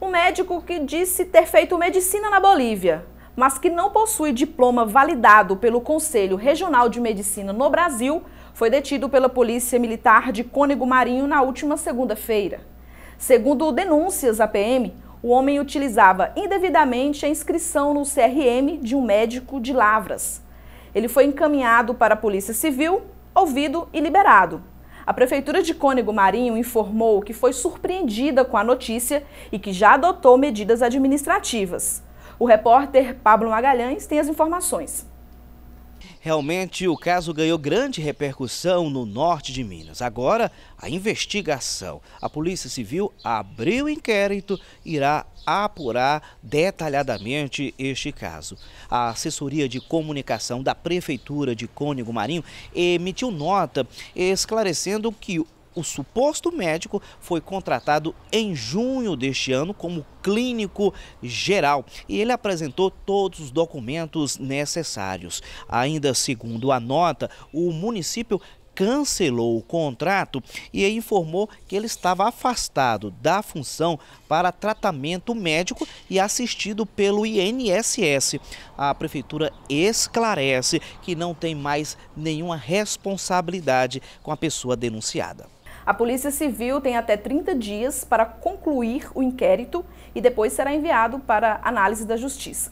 Um médico que disse ter feito medicina na Bolívia, mas que não possui diploma validado pelo Conselho Regional de Medicina no Brasil, foi detido pela Polícia Militar de Cônego Marinho na última segunda-feira. Segundo denúncias à PM, o homem utilizava indevidamente a inscrição no CRM de um médico de Lavras. Ele foi encaminhado para a Polícia Civil, ouvido e liberado. A Prefeitura de Cônego Marinho informou que foi surpreendida com a notícia e que já adotou medidas administrativas. O repórter Pablo Magalhães tem as informações. Realmente, o caso ganhou grande repercussão no norte de Minas. Agora, a investigação. A Polícia Civil abriu o inquérito e irá apurar detalhadamente este caso. A assessoria de comunicação da Prefeitura de Cônigo Marinho emitiu nota esclarecendo que o suposto médico foi contratado em junho deste ano como clínico geral e ele apresentou todos os documentos necessários. Ainda segundo a nota, o município cancelou o contrato e informou que ele estava afastado da função para tratamento médico e assistido pelo INSS. A prefeitura esclarece que não tem mais nenhuma responsabilidade com a pessoa denunciada. A Polícia Civil tem até 30 dias para concluir o inquérito e depois será enviado para análise da Justiça.